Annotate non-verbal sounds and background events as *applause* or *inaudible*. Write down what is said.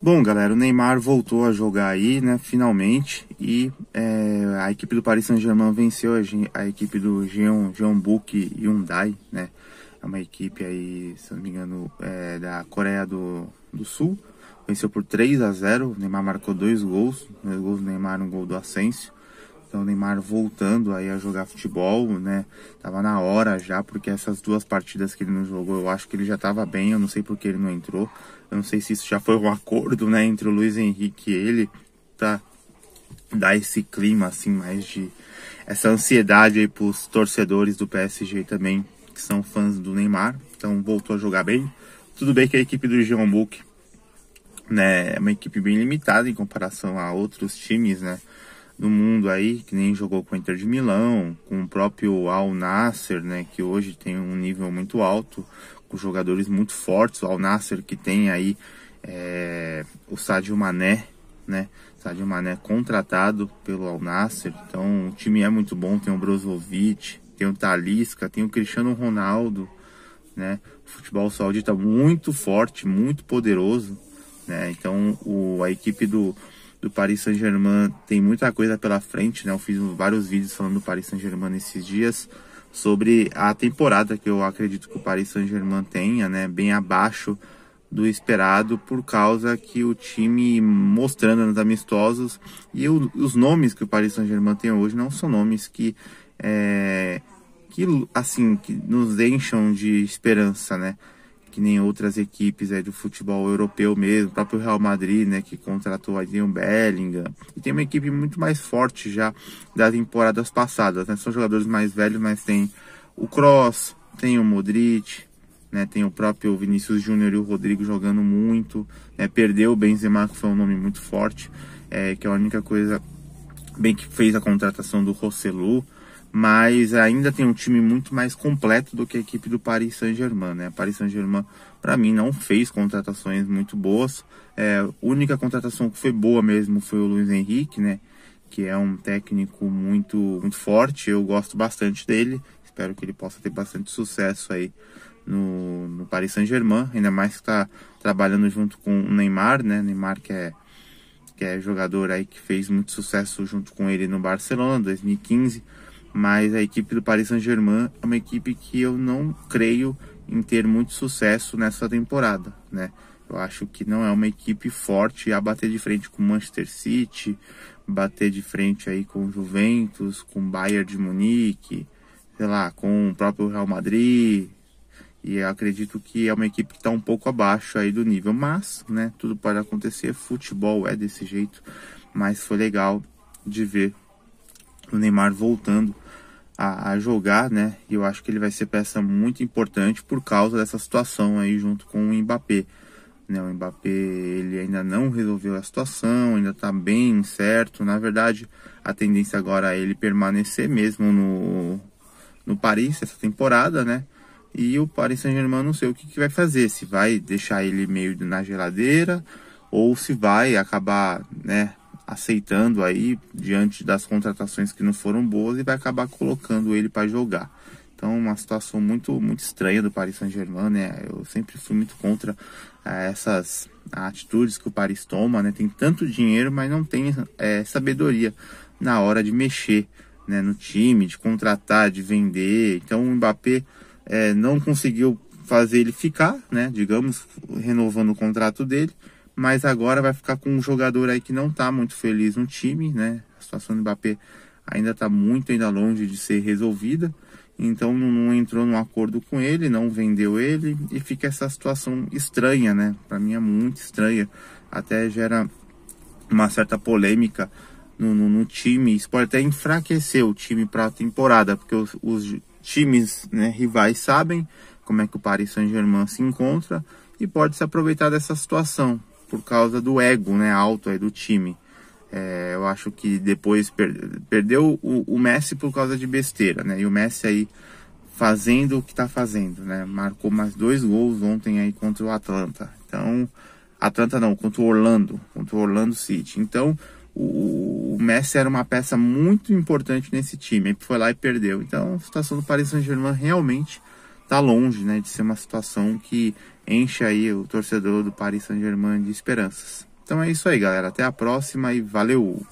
Bom, galera, o Neymar voltou a jogar aí, né? Finalmente. E é, a equipe do Paris Saint-Germain venceu a, a, equipe do Jeon, Jeon Hyundai, né? É uma equipe aí, se não me engano, é, da Coreia do, do Sul. Venceu por 3 a 0 O Neymar marcou dois gols. Dois gols do Neymar, um gol do Asensio. Então o Neymar voltando aí a jogar futebol, né? Tava na hora já, porque essas duas partidas que ele não jogou, eu acho que ele já tava bem, eu não sei porque ele não entrou. Eu não sei se isso já foi um *laughs* acordo, né, entre o Luiz Henrique e ele, tá? Dar esse clima, assim, mais de... Essa ansiedade aí pros torcedores do PSG também, que são fãs do Neymar. Então voltou a jogar bem. Tudo bem que a equipe do Jean Book, né, é uma equipe bem limitada em comparação a outros times, né? no mundo aí, que nem jogou com o Inter de Milão, com o próprio Al Nasser, né, que hoje tem um nível muito alto, com jogadores muito fortes, o Al Nasser que tem aí é, o Sadio Mané, né, Sadio Mané contratado pelo Al Nasser, então o time é muito bom, tem o Brozovic, tem o Talisca, tem o Cristiano Ronaldo, né, o futebol saudita muito forte, muito poderoso, né, então o, a equipe do do Paris Saint-Germain tem muita coisa pela frente, né? Eu fiz vários vídeos falando do Paris Saint-Germain nesses dias sobre a temporada que eu acredito que o Paris Saint-Germain tenha, né? Bem abaixo do esperado por causa que o time mostrando nos amistosos e o, os nomes que o Paris Saint-Germain tem hoje não são nomes que é, que assim que nos deixam de esperança, né? que nem outras equipes é, do futebol europeu mesmo, o próprio Real Madrid, né, que contratou aí o Bellingham. E tem uma equipe muito mais forte já das temporadas passadas, né? São jogadores mais velhos, mas tem o Cross, tem o Modric, né, tem o próprio Vinícius Júnior e o Rodrigo jogando muito, né, Perdeu o Benzema, que foi um nome muito forte, é, que é a única coisa bem que fez a contratação do Rossellu, mas ainda tem um time muito mais completo do que a equipe do Paris Saint-Germain, né? A Paris Saint-Germain, para mim, não fez contratações muito boas. É, a única contratação que foi boa mesmo foi o Luiz Henrique, né? Que é um técnico muito, muito forte, eu gosto bastante dele. Espero que ele possa ter bastante sucesso aí no, no Paris Saint-Germain, ainda mais que está trabalhando junto com o Neymar, né? Neymar que é, que é jogador aí que fez muito sucesso junto com ele no Barcelona 2015 mas a equipe do Paris Saint-Germain é uma equipe que eu não creio em ter muito sucesso nessa temporada, né? Eu acho que não é uma equipe forte a bater de frente com o Manchester City, bater de frente aí com o Juventus, com o Bayern de Munique, sei lá, com o próprio Real Madrid. E acredito que é uma equipe que está um pouco abaixo aí do nível, mas, né, tudo pode acontecer, futebol é desse jeito, mas foi legal de ver o Neymar voltando a, a, jogar, né? E eu acho que ele vai ser peça muito importante por causa dessa situação aí junto com o Mbappé. Né? O Mbappé ele ainda não resolveu a situação, ainda tá bem incerto. Na verdade, a tendência agora é ele permanecer mesmo no, no Paris essa temporada, né? E o Paris Saint-Germain não sei o que, que vai fazer, se vai deixar ele meio na geladeira ou se vai acabar, né, aceitando aí diante das contratações que não foram boas e vai acabar colocando ele para jogar. Então, uma situação muito muito estranha do Paris Saint-Germain, né? Eu sempre fui muito contra é, essas atitudes que o Paris toma, né? Tem tanto dinheiro, mas não tem é, sabedoria na hora de mexer né? no time, de contratar, de vender. Então, o Mbappé é, não conseguiu fazer ele ficar, né? Digamos, renovando o contrato dele mas agora vai ficar com um jogador aí que não está muito feliz no time, né? A situação do Mbappé ainda está muito ainda longe de ser resolvida. Então não, não, entrou num acordo com ele, não vendeu ele e fica essa situação estranha, né? Para mim é muito estranha, até gera uma certa polêmica no, no, no time. Isso pode até enfraquecer o time para a temporada, porque os, os times né, rivais sabem como é que o Paris Saint-Germain se encontra e pode se aproveitar dessa situação por causa do ego né, alto aí do time. É, eu acho que depois per perdeu o, o, Messi por causa de besteira, né? E o Messi aí fazendo o que tá fazendo, né? Marcou mais dois gols ontem aí contra o Atlanta. Então, Atlanta não, contra o Orlando, contra o Orlando City. Então, o, o Messi era uma peça muito importante nesse time, ele foi lá e perdeu. Então, a situação do Paris Saint-Germain realmente está longe né, de ser uma situação que enche aí o torcedor do Paris Saint-Germain de esperanças. Então é isso aí, galera. Até a próxima e valeu!